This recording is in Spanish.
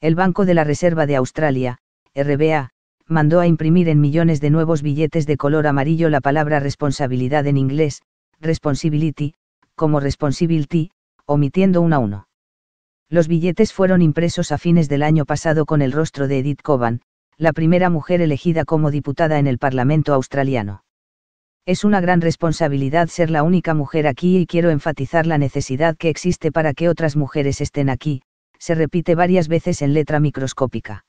El Banco de la Reserva de Australia, RBA, mandó a imprimir en millones de nuevos billetes de color amarillo la palabra responsabilidad en inglés, responsibility, como responsibility, omitiendo una a uno. Los billetes fueron impresos a fines del año pasado con el rostro de Edith Coban, la primera mujer elegida como diputada en el Parlamento australiano. Es una gran responsabilidad ser la única mujer aquí y quiero enfatizar la necesidad que existe para que otras mujeres estén aquí, se repite varias veces en letra microscópica.